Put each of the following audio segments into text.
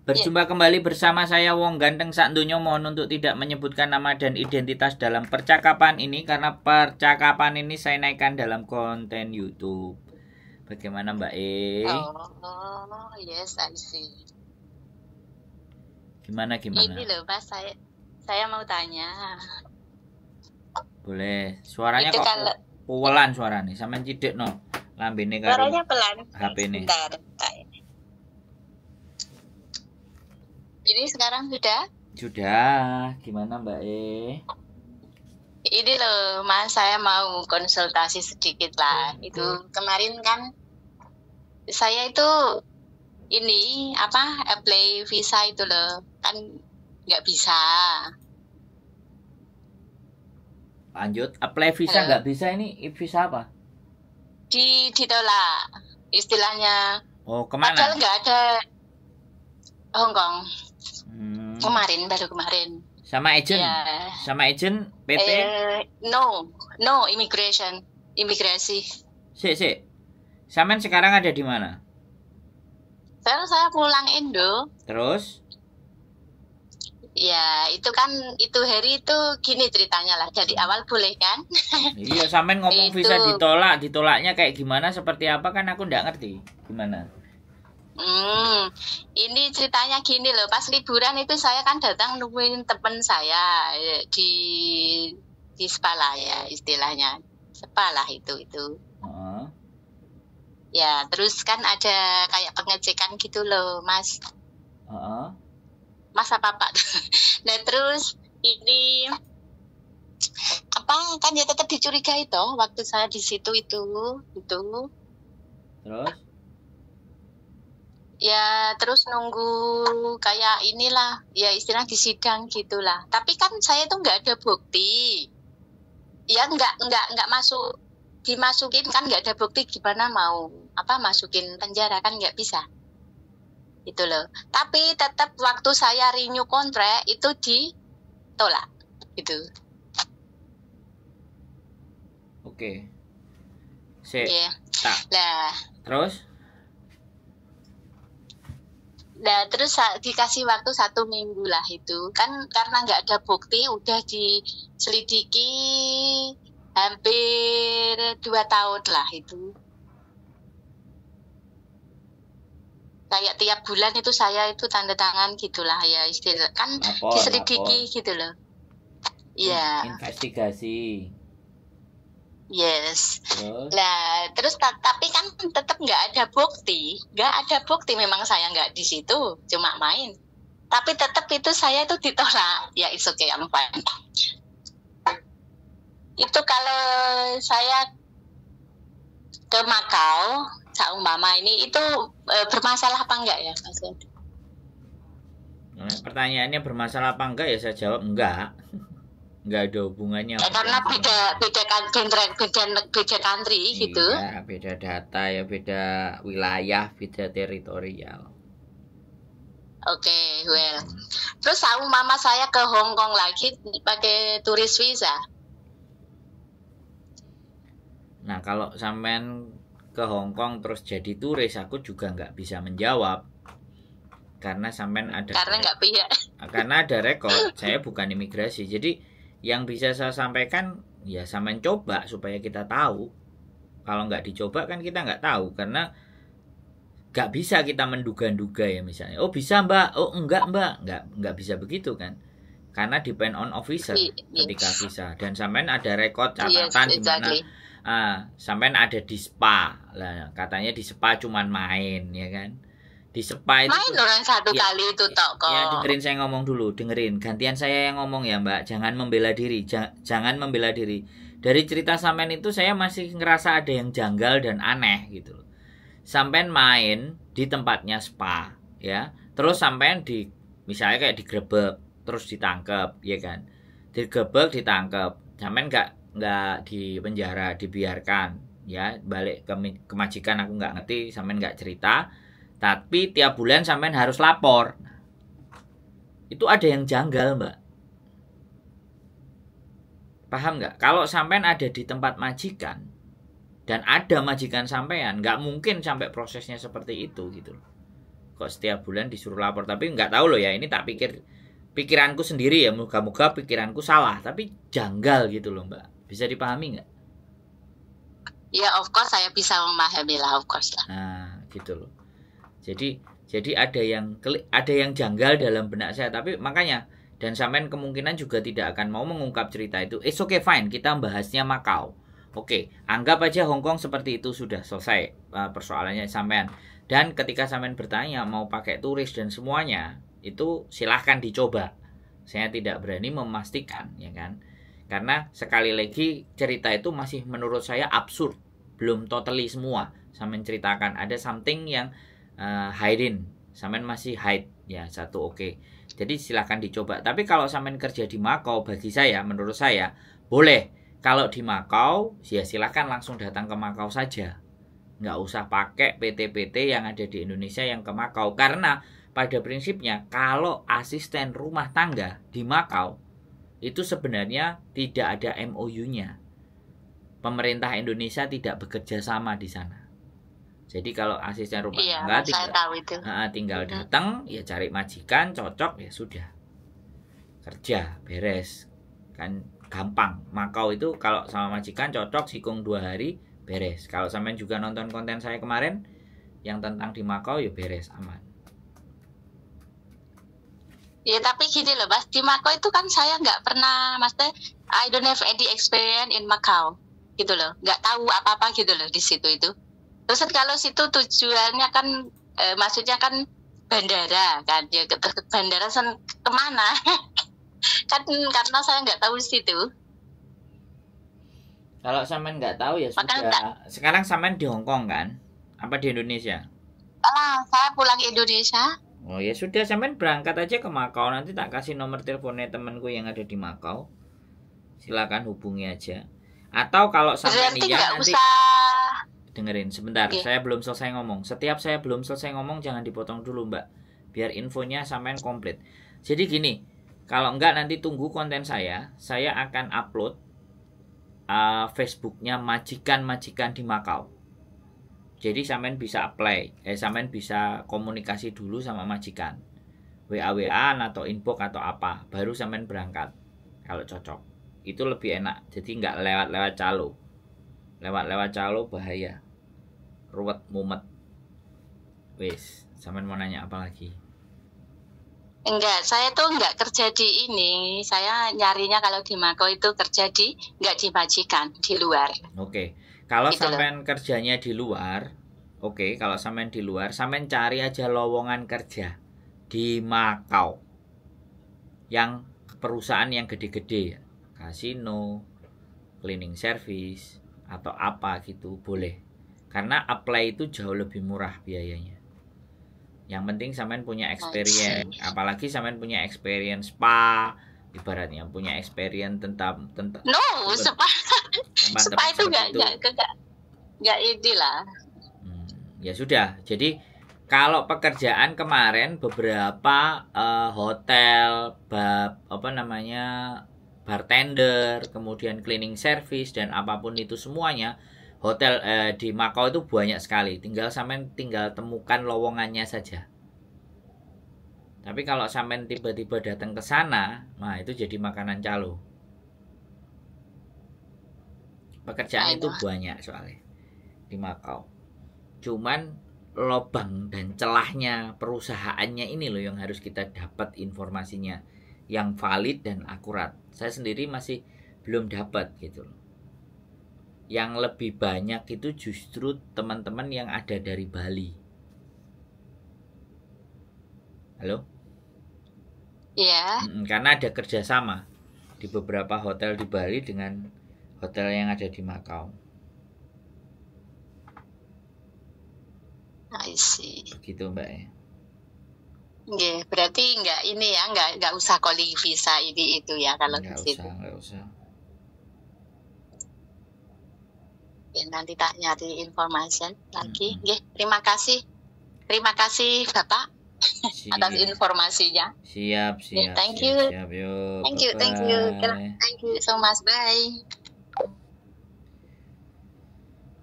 Berjumpa iya. kembali bersama saya Wong Ganteng Santunyo mohon untuk tidak menyebutkan nama dan identitas dalam percakapan ini karena percakapan ini saya naikkan dalam konten YouTube. Bagaimana Mbak E? Oh, yes, I see. Gimana gimana? Ini loh Pak, saya saya mau tanya. Boleh. Suaranya kok kalau... pelan suaranya, sama cidek no. Lambene karo. Suaranya pelan. HP nih. Bentar, bentar. Ini sekarang sudah? Sudah. Gimana Mbak E? Ini loh, Mas, saya mau konsultasi sedikit lah. Hmm. Itu kemarin kan saya itu ini apa apply visa itu loh kan nggak bisa lanjut apply visa nggak bisa ini visa apa di ditolak istilahnya oh kemana padahal nggak ada Hong Kong. Hmm. Kemarin baru kemarin. Sama agent? Yeah. Sama agent PT? Uh, eh, no, no immigration, imigrasi. Si si. Samen sekarang ada di mana? Terus saya pulang Indo. Terus? Ya, itu kan itu hari itu gini ceritanya lah. Jadi awal boleh kan? Iya, samen ngomong itu... visa ditolak, ditolaknya kayak gimana? Seperti apa kan aku nggak ngerti gimana. Hmm, ini ceritanya gini loh. Pas liburan itu saya kan datang nungguin temen saya eh, di di sekolah ya istilahnya sepalah itu itu. Uh. Ya, terus kan ada kayak pengecekan gitu loh, Mas. Uh. Mas apa Pak? nah terus ini apa kan ya tetap dicurigai toh waktu saya di situ itu itu. Terus? ya terus nunggu kayak inilah ya istilah di sidang gitulah tapi kan saya itu nggak ada bukti ya nggak nggak nggak masuk dimasukin kan nggak ada bukti gimana mau apa masukin penjara kan nggak bisa gitu loh tapi tetap waktu saya renew kontrak itu ditolak gitu oke okay. saya yeah. tak nah. terus Nah terus dikasih waktu satu minggu lah itu kan karena nggak ada bukti udah diselidiki hampir dua tahun lah itu. Kayak tiap bulan itu saya itu tanda tangan gitulah ya istilah kan lapor, diselidiki lapor. gitu loh. Iya. Investigasi. Yes. Nah, nah terus tapi kan tetap nggak ada bukti, nggak ada bukti memang saya nggak di situ, cuma main. Tapi tetap itu saya itu ditolak, ya it's okay, I'm fine. Itu kalau saya ke Makau, mama ini itu e, bermasalah apa enggak ya, Mas? Pertanyaannya bermasalah apa enggak ya saya jawab enggak nggak ada hubungannya ya, karena beda beda genre beda beda country gitu. iya, gitu beda data ya beda wilayah beda teritorial oke okay, well terus sama mama saya ke Hong Kong lagi pakai turis visa nah kalau sampean ke Hong Kong terus jadi turis aku juga nggak bisa menjawab karena sampean ada karena nggak pihak karena ada rekor saya bukan imigrasi jadi yang bisa saya sampaikan ya sama coba supaya kita tahu kalau nggak dicoba kan kita nggak tahu karena nggak bisa kita menduga-duga ya misalnya oh bisa mbak oh enggak mbak nggak nggak bisa begitu kan karena depend on officer ketika visa dan sampean ada rekod catatan yes, exactly. di mana uh, sampean ada di spa lah katanya di spa cuman main ya kan di spa itu main orang satu ya, kali itu ya, tok ya, kok ya dengerin saya ngomong dulu dengerin gantian saya yang ngomong ya mbak jangan membela diri ja jangan membela diri dari cerita sampean itu saya masih ngerasa ada yang janggal dan aneh gitu loh sampean main di tempatnya spa ya terus sampean di misalnya kayak digrebek terus ditangkap ya kan digrebek ditangkap sampean nggak nggak di penjara dibiarkan ya balik ke, kemajikan aku nggak ngerti sampean nggak cerita tapi tiap bulan sampean harus lapor. Itu ada yang janggal, Mbak. Paham nggak? Kalau sampean ada di tempat majikan dan ada majikan sampean, nggak mungkin sampai prosesnya seperti itu gitu Kok setiap bulan disuruh lapor, tapi nggak tahu loh ya, ini tak pikir pikiranku sendiri ya, moga-moga pikiranku salah, tapi janggal gitu loh, Mbak. Bisa dipahami nggak? Ya of course saya bisa memahami lah of course lah. Nah gitu loh. Jadi jadi ada yang ada yang janggal dalam benak saya tapi makanya dan sampean kemungkinan juga tidak akan mau mengungkap cerita itu. It's okay fine, kita bahasnya Makau. Oke, okay, anggap aja Hong Kong seperti itu sudah selesai eh, persoalannya sampean. Dan ketika sampean bertanya mau pakai turis dan semuanya, itu silahkan dicoba. Saya tidak berani memastikan, ya kan? Karena sekali lagi cerita itu masih menurut saya absurd, belum totally semua. Sampean ceritakan ada something yang uh, eh, samen masih hide ya satu oke okay. jadi silahkan dicoba tapi kalau samen kerja di Makau bagi saya menurut saya boleh kalau di Makau ya silahkan langsung datang ke Makau saja nggak usah pakai PT-PT yang ada di Indonesia yang ke Makau karena pada prinsipnya kalau asisten rumah tangga di Makau itu sebenarnya tidak ada MOU-nya pemerintah Indonesia tidak bekerja sama di sana jadi kalau asisten rumah iya, tangga tinggal, tahu itu. tinggal datang ya cari majikan cocok ya sudah kerja beres kan gampang. Makau itu kalau sama majikan cocok sikung dua hari beres. Kalau sampean juga nonton konten saya kemarin yang tentang di Makau ya beres aman. Ya tapi gini loh Mas, di Makau itu kan saya nggak pernah, Mas Teh, I don't have any experience in Makau gitu loh, nggak tahu apa-apa gitu loh di situ itu. Terus kan kalau situ tujuannya kan e, maksudnya kan bandara kan ya ke bandara sen, kemana kan karena saya nggak tahu situ kalau saman nggak tahu ya Maka sudah enggak. sekarang saman di Hong Kong kan apa di Indonesia ah saya pulang Indonesia oh ya sudah samen berangkat aja ke Makau nanti tak kasih nomor teleponnya temanku yang ada di Makau silakan hubungi aja atau kalau sampai iya nanti usah dengerin sebentar okay. Iya. saya belum selesai ngomong setiap saya belum selesai ngomong jangan dipotong dulu mbak biar infonya sampean komplit jadi gini kalau enggak nanti tunggu konten saya saya akan upload uh, Facebooknya majikan-majikan di Makau jadi sampean bisa apply eh sampean bisa komunikasi dulu sama majikan WA WA atau inbox atau apa baru sampean berangkat kalau cocok itu lebih enak jadi nggak lewat-lewat calo lewat-lewat calo bahaya ruwet mumet wes sampean mau nanya apa lagi Enggak, saya tuh enggak kerja di ini. Saya nyarinya kalau di Mako itu kerja di enggak di di luar. Oke. Kalau gitu sampean kerjanya di luar, oke, kalau sampean di luar, sampean cari aja lowongan kerja di Makau. Yang perusahaan yang gede-gede Kasino, cleaning service atau apa gitu boleh karena apply itu jauh lebih murah biayanya. Yang penting sampean punya experience, apalagi sampean punya experience spa, ibaratnya punya experience tentang tentang No, spa. spa itu enggak enggak enggak enggak lah. Hmm, ya sudah. Jadi kalau pekerjaan kemarin beberapa uh, hotel, bab apa namanya bartender, kemudian cleaning service dan apapun itu semuanya hotel eh, di Makau itu banyak sekali. Tinggal sampean tinggal temukan lowongannya saja. Tapi kalau sampean tiba-tiba datang ke sana, nah itu jadi makanan calo. Pekerjaan itu banyak soalnya di Makau. Cuman lobang dan celahnya perusahaannya ini loh yang harus kita dapat informasinya yang valid dan akurat. Saya sendiri masih belum dapat gitu loh yang lebih banyak itu justru teman-teman yang ada dari Bali. Halo? Iya. Yeah. Karena ada kerjasama di beberapa hotel di Bali dengan hotel yang ada di Makau. I see. Begitu Mbak ya. E. Yeah, berarti nggak ini ya nggak nggak usah calling visa ini itu ya kalau nggak usah nggak usah ya, nanti tak nyari informasi lagi hmm. Gih, terima kasih terima kasih bapak siap. atas informasinya siap siap thank you siap, yuk. thank you thank you thank you so much bye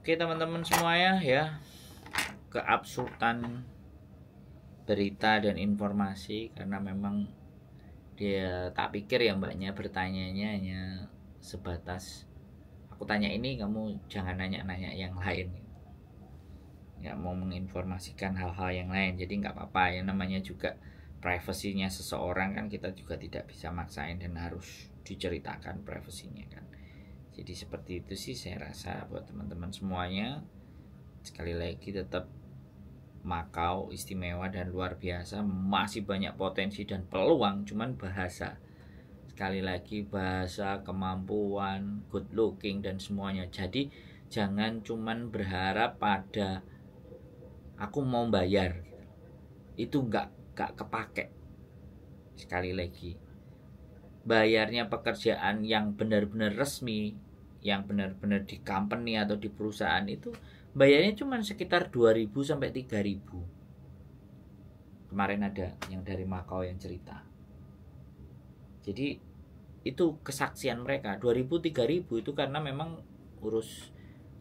Oke teman-teman semuanya ya keabsurdan berita dan informasi karena memang dia tak pikir ya mbaknya bertanyanya hanya sebatas aku tanya ini kamu jangan nanya-nanya yang lain nggak mau menginformasikan hal-hal yang lain jadi nggak apa-apa yang namanya juga privasinya seseorang kan kita juga tidak bisa maksain dan harus diceritakan privasinya kan jadi seperti itu sih saya rasa buat teman-teman semuanya sekali lagi tetap Makau istimewa dan luar biasa masih banyak potensi dan peluang cuman bahasa sekali lagi bahasa kemampuan good looking dan semuanya jadi jangan cuman berharap pada aku mau bayar itu nggak nggak kepake sekali lagi bayarnya pekerjaan yang benar-benar resmi yang benar-benar di company atau di perusahaan itu bayarnya cuma sekitar 2000 sampai 3000 kemarin ada yang dari Makau yang cerita jadi itu kesaksian mereka 2000 3000 itu karena memang urus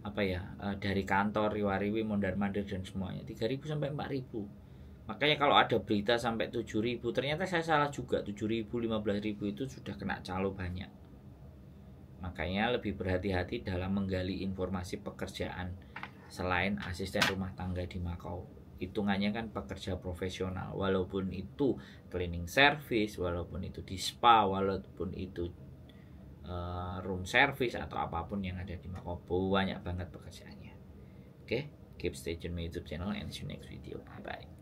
apa ya eh, dari kantor riwariwi mondar mandir dan semuanya 3000 sampai 4000 makanya kalau ada berita sampai 7000 ternyata saya salah juga 7000 15000 itu sudah kena calo banyak makanya lebih berhati-hati dalam menggali informasi pekerjaan selain asisten rumah tangga di Makau hitungannya kan pekerja profesional walaupun itu cleaning service walaupun itu di spa walaupun itu uh, room service atau apapun yang ada di Makobo banyak banget pekerjaannya oke okay? keep stay tune my youtube channel and see you next video bye bye